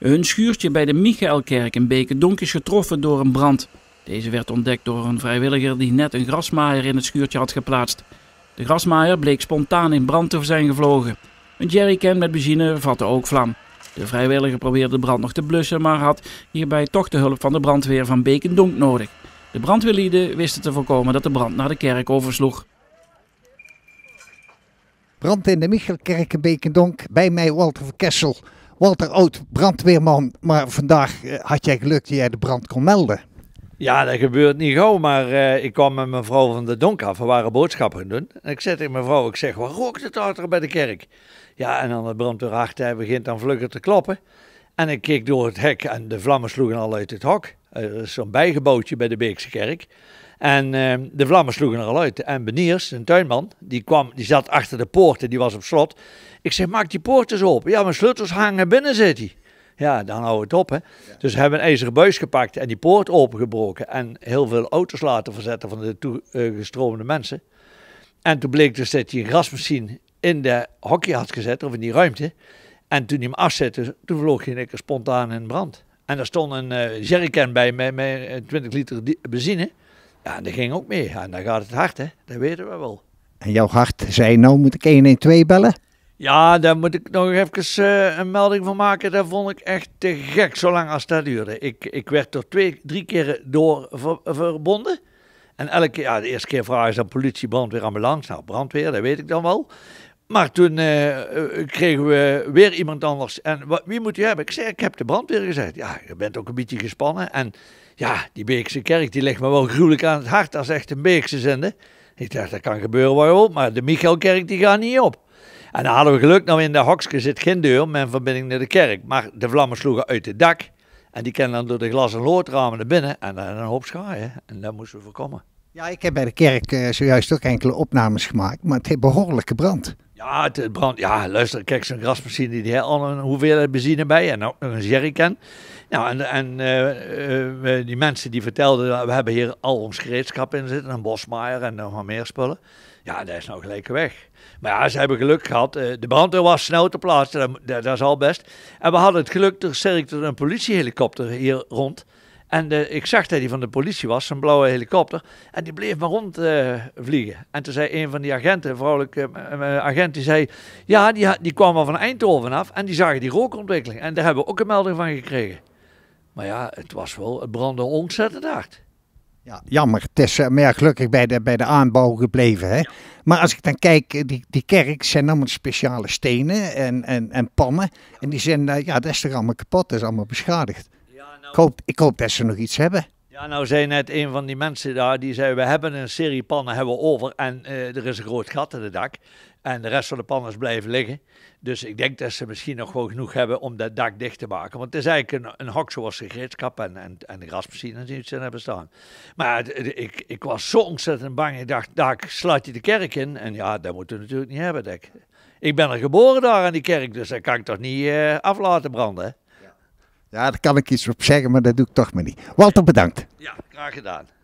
Hun schuurtje bij de Michaelkerk in Bekendonk is getroffen door een brand. Deze werd ontdekt door een vrijwilliger die net een grasmaaier in het schuurtje had geplaatst. De grasmaaier bleek spontaan in brand te zijn gevlogen. Een jerrycan met benzine vatte ook vlam. De vrijwilliger probeerde de brand nog te blussen, maar had hierbij toch de hulp van de brandweer van Bekendonk nodig. De brandweerlieden wisten te voorkomen dat de brand naar de kerk oversloeg. Brand in de Michaelkerk in Bekendonk, bij mij Walter van Kessel. Walter Oud, brandweerman, maar vandaag eh, had jij geluk dat jij de brand kon melden. Ja, dat gebeurt niet gauw, maar eh, ik kwam met mijn vrouw van de donk af. We waren boodschappen doen. En ik zei tegen mijn vrouw, ik zeg, waar rookt het achter bij de kerk? Ja, en dan de brandweer achter, hij begint dan vlugger te klappen. En ik keek door het hek en de vlammen sloegen al uit het hok. Eh, er is zo'n bijgebouwtje bij de Beekse kerk. En ehm, de vlammen sloegen er al uit. En Beniers, een tuinman, die, kwam, die zat achter de poorten, die was op slot. Ik zeg, maak die poort eens open. Ja, mijn sleutels hangen binnen, zit hij. Ja, dan hou het op. Hè. Ja. Dus hebben een ijzeren buis gepakt en die poort opengebroken. En heel veel auto's laten verzetten van de toegestroomde mensen. En toen bleek dus dat hij een grasmachine in de hockey had gezet, of in die ruimte. En toen hij hem afzette, toen vloog hij lekker spontaan in brand. En daar stond een eh, jerrycan bij met 20 liter benzine. Ja, dat ging ook mee. en dan gaat het hard, hè? Dat weten we wel. En jouw hart zei, nou moet ik 112 bellen? Ja, daar moet ik nog even eh, een melding van maken. Dat vond ik echt te gek, zolang als dat duurde. Ik, ik werd er twee, drie keer door verbonden. En elke, ja, de eerste keer vragen ze dan politie, brandweer, ambulance. Nou, brandweer, dat weet ik dan wel. Maar toen eh, eh, kregen we weer iemand anders. En wat, wie moet u hebben? Ik zei, ik heb de brandweer gezegd. Ja, je bent ook een beetje gespannen. En ja, die Beekse kerk die ligt me wel gruwelijk aan het hart. als echt een Beekse zinde. Ik dacht, dat kan gebeuren waar je op. Maar de Michaelkerk die gaat niet op. En dan hadden we geluk, nou in de hokske zit geen deur met een verbinding naar de kerk. Maar de vlammen sloegen uit het dak. En die kennen dan door de glas- en loodramen naar binnen. En dan een hoop schaaien. En dat moesten we voorkomen. Ja, ik heb bij de kerk eh, zojuist ook enkele opnames gemaakt. Maar het heeft behoorlijke brand. Ja, het brand, ja, luister, kijk, zo'n grasmachine die heeft al een hoeveelheid benzine bij en nou, ook nog een jerrycan. Nou, en, en eh, eh, die mensen die vertelden, nou, we hebben hier al ons gereedschap in zitten, een bosmaaier en nog maar meer spullen. Ja, dat is nou gelijk weg. Maar ja, ze hebben geluk gehad. Eh, de brandweer was snel te plaatsen, dat, is al best. En we hadden het geluk, er cirkelde een politiehelikopter hier rond. En eh, ik zag dat hij van de politie was, een blauwe helikopter. En die bleef maar rondvliegen. Eh, en toen zei een van die agenten, een vrouwelijke eh, agent, die zei... Ja, die, die kwam al van Eindhoven af en die zagen die rookontwikkeling. En daar hebben we ook een melding van gekregen. Maar ja, het was wel, het brandde ontzettend hard. Ja, jammer. Het is meer gelukkig bij de, bij de aanbouw gebleven. Hè? Maar als ik dan kijk, die, die kerk zijn allemaal speciale stenen en, en, en pannen. En die zijn, ja, dat is toch allemaal kapot, dat is allemaal beschadigd ik, hoop, ik hoop dat ze nog iets hebben. Ja, nou zei net een van die mensen daar, die zei, we hebben een serie pannen hebben we over en eh, er is een groot gat in het dak. En de rest van de pannen is blijven liggen. Dus ik denk dat ze misschien nog gewoon genoeg hebben om dat dak dicht te maken. Want het is eigenlijk een, een hok zoals de gereedschap en, en, en de grasmachine die erin hebben staan. Maar ik, ik was zo ontzettend bang. Ik dacht, daar sluit je de kerk in. En ja, dat moeten we natuurlijk niet hebben, ik. ben er geboren daar aan die kerk, dus dat kan ik toch niet uh, af laten branden. Ja, daar kan ik iets op zeggen, maar dat doe ik toch maar niet. Walter, bedankt. Ja, graag gedaan.